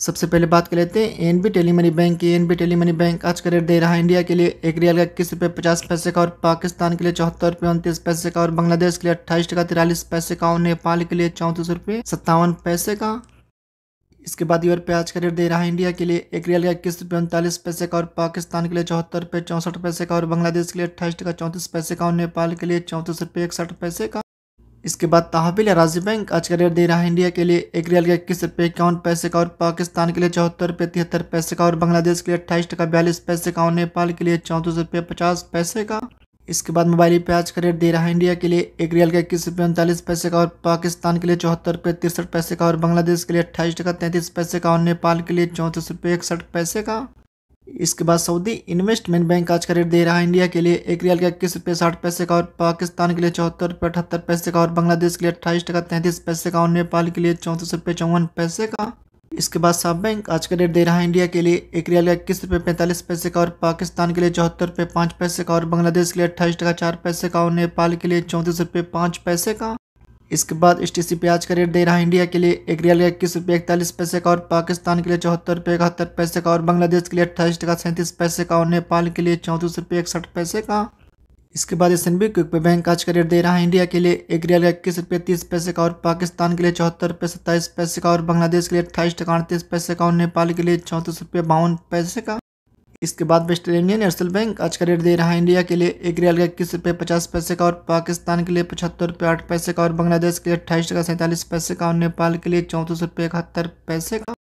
सबसे पहले बात कर लेते हैं N B tele money bank की N B tele money bank आज का रेट दे रहा है इंडिया के लिए एक रियल का इक्कीस रुपये पचास पैसे का और पाकिस्तान के लिए चौहत्तर रुपये उनतीस पैसे का और बांग्लादेश के लिए अट्ठाईस टका तिरालीस पैसे का और नेपाल के लिए चौंतीस रुपये सत्तावन पैसे का इसके बाद यूर पे आज का रेट दे रहा है इंडिया के लिए एक रियल का इक्कीस रुपये उनतालीस पैसे का और पाकिस्तान के लिए चौहत्तर रुपये चौंसठ पैसे का और बांग्लादेश के लिए अट्ठाईस टका चौंतीस पैसे का और नेपाल के लिए चौंतीस रुपये इकसठ पैसे का इसके बाद तहबिल राज्य बैंक आज का रेट दे रहा है इंडिया के लिए एक रियल का इक्कीस रुपये इक्यावन पैसे का और पाकिस्तान के लिए चौहत्तर रुपये तिहत्तर पैसे का और बांग्लादेश के लिए अट्ठाईस टका बयालीस पैसे का और नेपाल के लिए चौंतीस रुपये पचास पैसे का इसके बाद मोबाइल पे आज का रेट दे रहा है इंडिया के लिए एक रियल का इक्कीस रुपये उनतालीस पैसे का और पाकिस्तान के लिए चौहत्तर रुपये तिरसठ पैसे का और बांग्लादेश के लिए अट्ठाईस टका तैंतीस पैसे का और नेपाल के लिए चौंतीस रुपये इकसठ पैसे का इसके बाद सऊदी इन्वेस्टमेंट बैंक आज का रेट दे रहा है इंडिया के लिए एक रियल का इक्कीस रुपये साठ पैसे का और पाकिस्तान के लिए चौहत्तर रुपये अठहत्तर पैसे का और बांग्लादेश के लिए अट्ठाईस टका तैंतीस पैसे का और नेपाल के लिए चौंतीस रुपये चौवन पैसे का इसके बाद साफ बैंक आज का रेट दे रहा है इंडिया के लिए एक रियल का इक्कीस रुपये पैंतालीस पैसे का और पाकिस्तान के लिए चौहत्तर रुपये पाँच पैसे का और बांग्लादेश के लिए अट्ठाईस टका चार पैसे का और नेपाल के लिए चौंतीस रुपये पाँच पैसे का इसके बाद एस टी प्याज का रेट दे रहा है इंडिया के लिए एक रियल इक्कीस रुपये इकतालीस पैसे का और पाकिस्तान के लिए चौहत्तर रुपये इकहत्तर पैसे का और बांग्लादेश के लिए अट्ठाईस टका सैंतीस पैसे का और नेपाल के लिए चौंतीस रुपये इकसठ पैसे का इसके बाद S N B quick pay bank आज का रेट दे रहा है इंडिया के लिए एक रियल इक्कीस रुपये तीस पैसे का और पाकिस्तान के लिए चौहत्तर रुपये सत्ताईस पैसे का और बांग्लादेश के लिए अट्ठाईस टका अड़तीस पैसे का और नेपाल के लिए चौंतीस रुपये बावन पैसे का इसके बाद वेस्ट इंडियन एयरसेल बैंक आज का रेट दे रहा है इंडिया के लिए एक रियल का इक्कीस रुपये पचास पैसे का और पाकिस्तान के लिए पचहत्तर रुपये आठ पैसे का और बांग्लादेश के लिए अट्ठाईस टका सैंतालीस पैसे का और नेपाल के लिए चौंतीस रुपये इकहत्तर पैसे का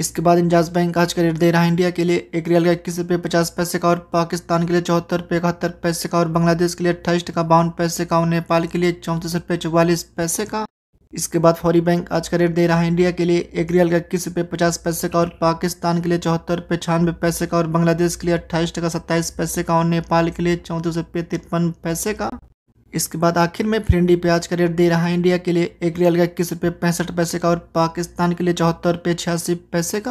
इसके बाद इंजाज बैंक आज का रेट दे रहा है इंडिया के लिए एक रियल का इक्कीस रुपये पचास पैसे का और पाकिस्तान के लिए चौहत्तर रुपये इकहत्तर पैसे का और बांग्लादेश के लिए अट्ठाईस टका बावन पैसे का और नेपाल के लिए चौंतीस रुपये चौवालीस पैसे का इसके बाद फौरी बैंक आज का रेट दे रहा है इंडिया के लिए एक रियल का इक्कीस रुपये पचास पैसे का और पाकिस्तान के लिए चौहत्तर रुपये छियानवे पैसे का और बांग्लादेश के लिए अट्ठाईस टका सत्ताईस पैसे का और नेपाल के लिए चौंतीस रुपये तिरपन पैसे का इसके बाद आखिर में फ्रेंडी प्याज का रेट दे रहा है इंडिया के लिए एक रियल का इक्कीस रुपये पैंसठ पैसे का और पाकिस्तान के लिए चौहत्तर रुपये छियासी पैसे का